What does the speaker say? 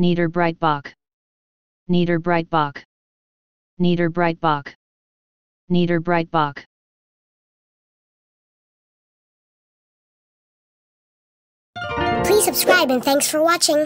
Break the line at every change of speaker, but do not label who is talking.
Niederbreitbach Niederbreitbach Niederbreitbach Niederbreitbach
Please subscribe and thanks for watching.